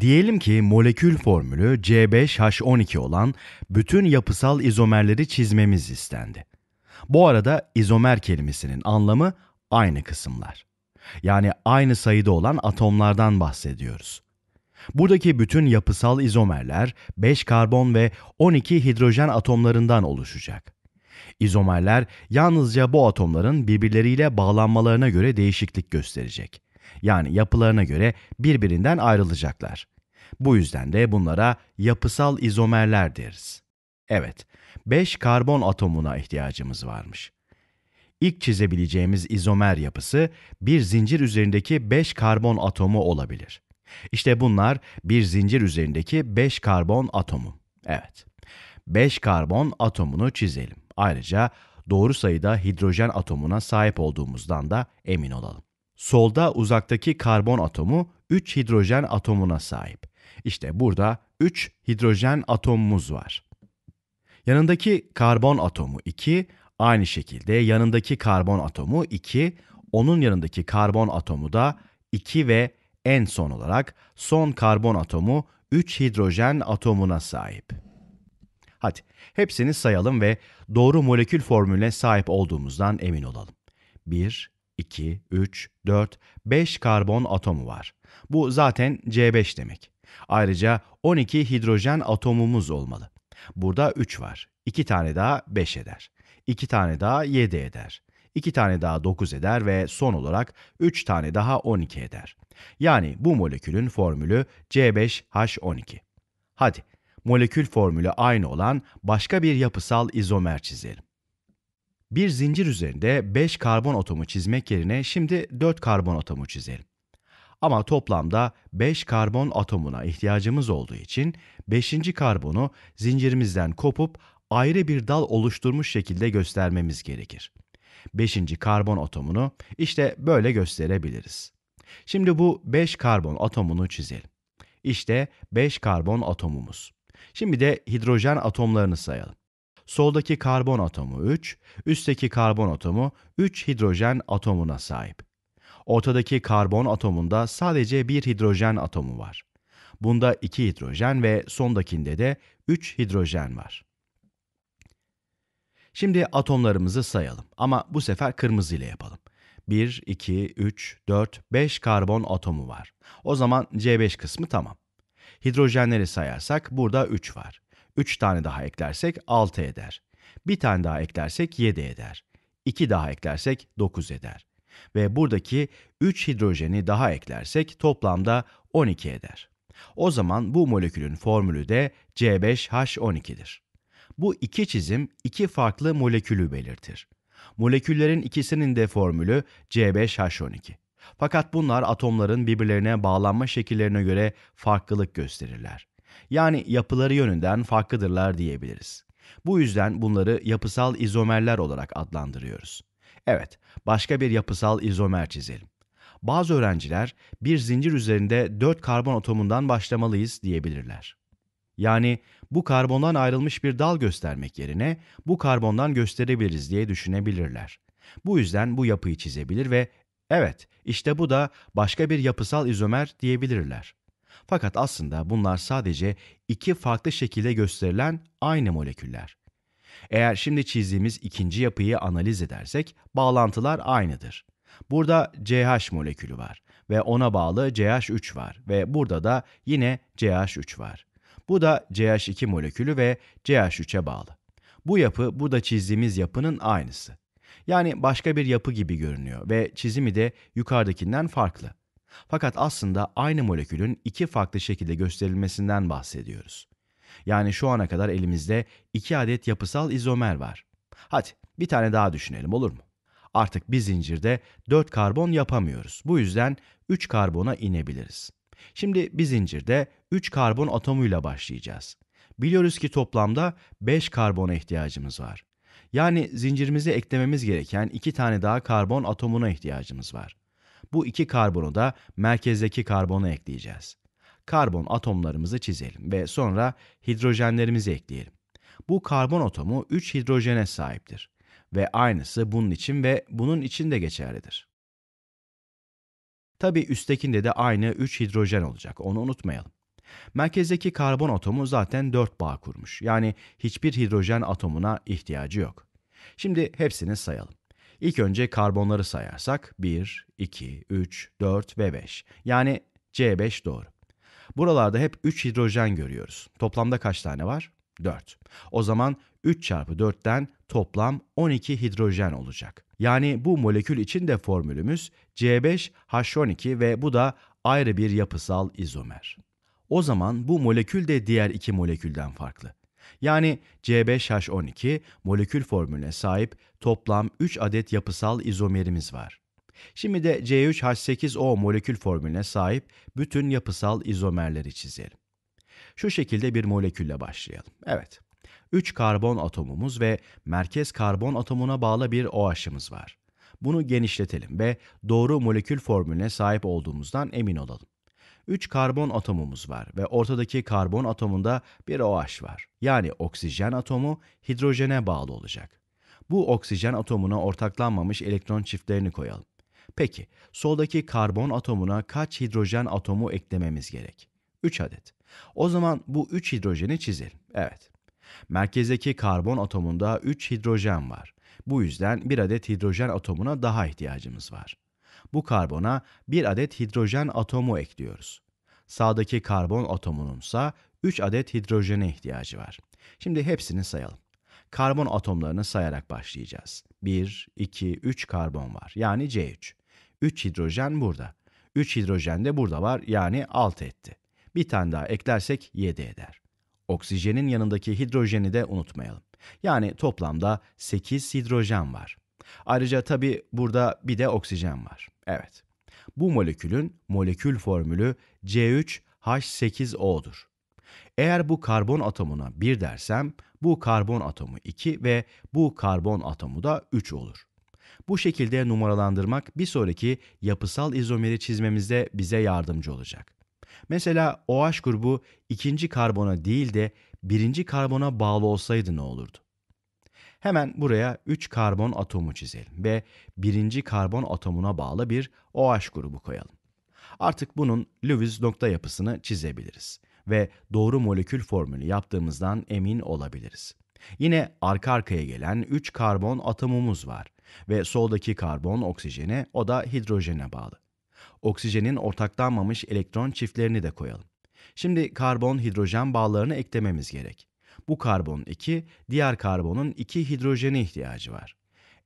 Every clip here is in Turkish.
Diyelim ki molekül formülü C5H12 olan bütün yapısal izomerleri çizmemiz istendi. Bu arada izomer kelimesinin anlamı aynı kısımlar. Yani aynı sayıda olan atomlardan bahsediyoruz. Buradaki bütün yapısal izomerler 5 karbon ve 12 hidrojen atomlarından oluşacak. İzomerler yalnızca bu atomların birbirleriyle bağlanmalarına göre değişiklik gösterecek. Yani yapılarına göre birbirinden ayrılacaklar. Bu yüzden de bunlara yapısal izomerler deriz. Evet, 5 karbon atomuna ihtiyacımız varmış. İlk çizebileceğimiz izomer yapısı bir zincir üzerindeki 5 karbon atomu olabilir. İşte bunlar bir zincir üzerindeki 5 karbon atomu. Evet. 5 karbon atomunu çizelim. Ayrıca doğru sayıda hidrojen atomuna sahip olduğumuzdan da emin olalım. Solda uzaktaki karbon atomu 3 hidrojen atomuna sahip. İşte burada 3 hidrojen atomumuz var. Yanındaki karbon atomu 2, aynı şekilde yanındaki karbon atomu 2, onun yanındaki karbon atomu da 2 ve en son olarak son karbon atomu 3 hidrojen atomuna sahip. Hadi hepsini sayalım ve doğru molekül formülüne sahip olduğumuzdan emin olalım. 1, 2, 3, 4, 5 karbon atomu var. Bu zaten C5 demek. Ayrıca 12 hidrojen atomumuz olmalı. Burada 3 var. 2 tane daha 5 eder. 2 tane daha 7 eder. 2 tane daha 9 eder ve son olarak 3 tane daha 12 eder. Yani bu molekülün formülü C5H12. Hadi molekül formülü aynı olan başka bir yapısal izomer çizelim. Bir zincir üzerinde 5 karbon atomu çizmek yerine şimdi 4 karbon atomu çizelim. Ama toplamda 5 karbon atomuna ihtiyacımız olduğu için 5. karbonu zincirimizden kopup ayrı bir dal oluşturmuş şekilde göstermemiz gerekir. 5. karbon atomunu işte böyle gösterebiliriz. Şimdi bu 5 karbon atomunu çizelim. İşte 5 karbon atomumuz. Şimdi de hidrojen atomlarını sayalım soldaki karbon atomu 3, üstteki karbon atomu 3 hidrojen atomuna sahip. Ortadaki karbon atomunda sadece bir hidrojen atomu var. Bunda 2 hidrojen ve sondakinde de 3 hidrojen var. Şimdi atomlarımızı sayalım ama bu sefer kırmızı ile yapalım. 1, 2, 3, 4, 5 karbon atomu var. O zaman C5 kısmı tamam. Hidrojenleri sayarsak burada 3 var. 3 tane daha eklersek 6 eder. 1 tane daha eklersek 7 eder. 2 daha eklersek 9 eder. Ve buradaki 3 hidrojeni daha eklersek toplamda 12 eder. O zaman bu molekülün formülü de C5H12'dir. Bu iki çizim iki farklı molekülü belirtir. Moleküllerin ikisinin de formülü C5H12. Fakat bunlar atomların birbirlerine bağlanma şekillerine göre farklılık gösterirler. Yani yapıları yönünden farklıdırlar diyebiliriz. Bu yüzden bunları yapısal izomerler olarak adlandırıyoruz. Evet, başka bir yapısal izomer çizelim. Bazı öğrenciler bir zincir üzerinde 4 karbon atomundan başlamalıyız diyebilirler. Yani bu karbondan ayrılmış bir dal göstermek yerine bu karbondan gösterebiliriz diye düşünebilirler. Bu yüzden bu yapıyı çizebilir ve evet işte bu da başka bir yapısal izomer diyebilirler. Fakat aslında bunlar sadece iki farklı şekilde gösterilen aynı moleküller. Eğer şimdi çizdiğimiz ikinci yapıyı analiz edersek bağlantılar aynıdır. Burada CH molekülü var ve ona bağlı CH3 var ve burada da yine CH3 var. Bu da CH2 molekülü ve CH3'e bağlı. Bu yapı burada çizdiğimiz yapının aynısı. Yani başka bir yapı gibi görünüyor ve çizimi de yukarıdakinden farklı. Fakat aslında aynı molekülün iki farklı şekilde gösterilmesinden bahsediyoruz. Yani şu ana kadar elimizde iki adet yapısal izomer var. Hadi bir tane daha düşünelim olur mu? Artık bir zincirde 4 karbon yapamıyoruz. Bu yüzden 3 karbona inebiliriz. Şimdi bir zincirde 3 karbon atomuyla başlayacağız. Biliyoruz ki toplamda 5 karbona ihtiyacımız var. Yani zincirimize eklememiz gereken 2 tane daha karbon atomuna ihtiyacımız var. Bu iki karbonu da merkezdeki karbona ekleyeceğiz. Karbon atomlarımızı çizelim ve sonra hidrojenlerimizi ekleyelim. Bu karbon atomu 3 hidrojene sahiptir ve aynısı bunun için ve bunun için de geçerlidir. Tabi üsttekinde de aynı 3 hidrojen olacak, onu unutmayalım. Merkezdeki karbon atomu zaten 4 bağ kurmuş, yani hiçbir hidrojen atomuna ihtiyacı yok. Şimdi hepsini sayalım. İlk önce karbonları sayarsak 1, 2, 3, 4 ve 5. Yani C5 doğru. Buralarda hep 3 hidrojen görüyoruz. Toplamda kaç tane var? 4. O zaman 3 çarpı 4'ten toplam 12 hidrojen olacak. Yani bu molekül için de formülümüz C5H12 ve bu da ayrı bir yapısal izomer. O zaman bu molekül de diğer iki molekülden farklı. Yani C5H12 molekül formülüne sahip toplam 3 adet yapısal izomerimiz var. Şimdi de C3H8O molekül formülüne sahip bütün yapısal izomerleri çizelim. Şu şekilde bir molekülle başlayalım. Evet. 3 karbon atomumuz ve merkez karbon atomuna bağlı bir OH'ımız var. Bunu genişletelim ve doğru molekül formülüne sahip olduğumuzdan emin olalım. 3 karbon atomumuz var ve ortadaki karbon atomunda bir OH var. Yani oksijen atomu hidrojene bağlı olacak. Bu oksijen atomuna ortaklanmamış elektron çiftlerini koyalım. Peki, soldaki karbon atomuna kaç hidrojen atomu eklememiz gerek? 3 adet. O zaman bu 3 hidrojeni çizelim. Evet. Merkezdeki karbon atomunda 3 hidrojen var. Bu yüzden bir adet hidrojen atomuna daha ihtiyacımız var bu karbona bir adet hidrojen atomu ekliyoruz. Sağdaki karbon atomunun ise 3 adet hidrojene ihtiyacı var. Şimdi hepsini sayalım. Karbon atomlarını sayarak başlayacağız. 1, 2, 3 karbon var yani C3. 3 hidrojen burada. 3 hidrojen de burada var yani 6 etti. Bir tane daha eklersek 7 eder. Oksijenin yanındaki hidrojeni de unutmayalım. Yani toplamda 8 hidrojen var. Ayrıca tabi burada bir de oksijen var. Evet. Bu molekülün molekül formülü C3H8O'dur. Eğer bu karbon atomuna 1 dersem bu karbon atomu 2 ve bu karbon atomu da 3 olur. Bu şekilde numaralandırmak bir sonraki yapısal izomeri çizmemizde bize yardımcı olacak. Mesela OH grubu ikinci karbona değil de birinci karbona bağlı olsaydı ne olurdu? Hemen buraya 3 karbon atomu çizelim ve birinci karbon atomuna bağlı bir OH grubu koyalım. Artık bunun Lewis nokta yapısını çizebiliriz ve doğru molekül formülü yaptığımızdan emin olabiliriz. Yine arka arkaya gelen 3 karbon atomumuz var ve soldaki karbon oksijene, o da hidrojene bağlı. Oksijenin ortaklanmamış elektron çiftlerini de koyalım. Şimdi karbon hidrojen bağlarını eklememiz gerek. Bu karbon 2, diğer karbonun 2 hidrojene ihtiyacı var.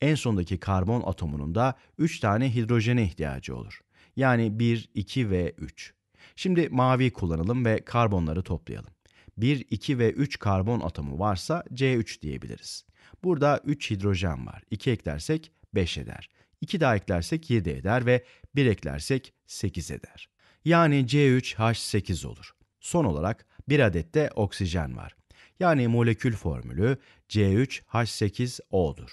En sondaki karbon atomunun da 3 tane hidrojene ihtiyacı olur. Yani 1, 2 ve 3. Şimdi mavi kullanalım ve karbonları toplayalım. 1, 2 ve 3 karbon atomu varsa C3 diyebiliriz. Burada 3 hidrojen var. 2 eklersek 5 eder. 2 daha eklersek 7 eder ve 1 eklersek 8 eder. Yani C3H8 olur. Son olarak bir adet de oksijen var yani molekül formülü C3H8O'dur.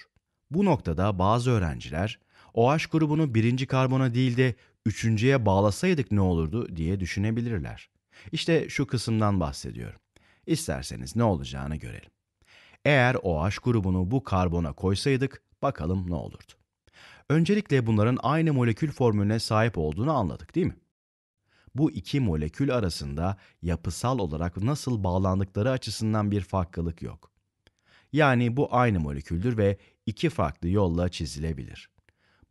Bu noktada bazı öğrenciler OH grubunu birinci karbona değil de üçüncüye bağlasaydık ne olurdu diye düşünebilirler. İşte şu kısımdan bahsediyorum. İsterseniz ne olacağını görelim. Eğer OH grubunu bu karbona koysaydık bakalım ne olurdu. Öncelikle bunların aynı molekül formülüne sahip olduğunu anladık değil mi? bu iki molekül arasında yapısal olarak nasıl bağlandıkları açısından bir farklılık yok. Yani bu aynı moleküldür ve iki farklı yolla çizilebilir.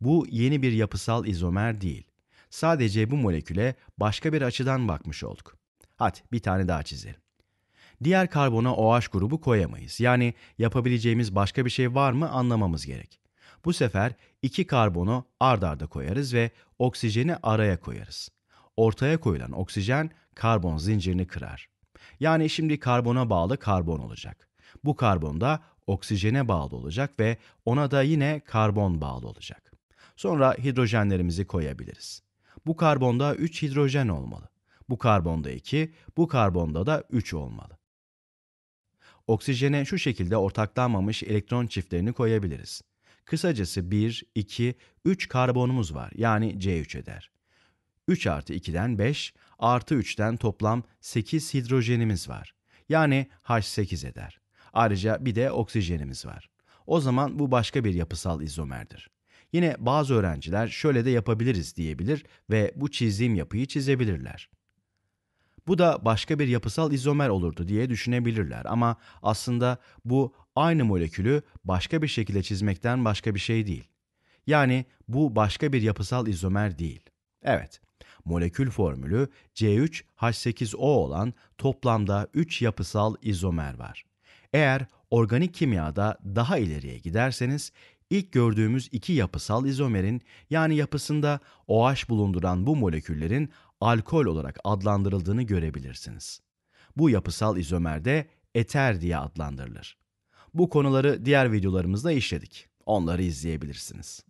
Bu yeni bir yapısal izomer değil. Sadece bu moleküle başka bir açıdan bakmış olduk. Hadi bir tane daha çizelim. Diğer karbona OH grubu koyamayız. Yani yapabileceğimiz başka bir şey var mı anlamamız gerek. Bu sefer iki karbonu ard arda koyarız ve oksijeni araya koyarız ortaya koyulan oksijen karbon zincirini kırar. Yani şimdi karbona bağlı karbon olacak. Bu karbon da oksijene bağlı olacak ve ona da yine karbon bağlı olacak. Sonra hidrojenlerimizi koyabiliriz. Bu karbonda 3 hidrojen olmalı. Bu karbonda 2, bu karbonda da 3 olmalı. Oksijene şu şekilde ortaklanmamış elektron çiftlerini koyabiliriz. Kısacası 1, 2, 3 karbonumuz var yani C3 eder. 3 artı 2'den 5, artı 3'ten toplam 8 hidrojenimiz var. Yani H8 eder. Ayrıca bir de oksijenimiz var. O zaman bu başka bir yapısal izomerdir. Yine bazı öğrenciler şöyle de yapabiliriz diyebilir ve bu çizdiğim yapıyı çizebilirler. Bu da başka bir yapısal izomer olurdu diye düşünebilirler ama aslında bu aynı molekülü başka bir şekilde çizmekten başka bir şey değil. Yani bu başka bir yapısal izomer değil. Evet, molekül formülü C3H8O olan toplamda 3 yapısal izomer var. Eğer organik kimyada daha ileriye giderseniz ilk gördüğümüz iki yapısal izomerin yani yapısında OH bulunduran bu moleküllerin alkol olarak adlandırıldığını görebilirsiniz. Bu yapısal izomerde eter diye adlandırılır. Bu konuları diğer videolarımızda işledik. Onları izleyebilirsiniz.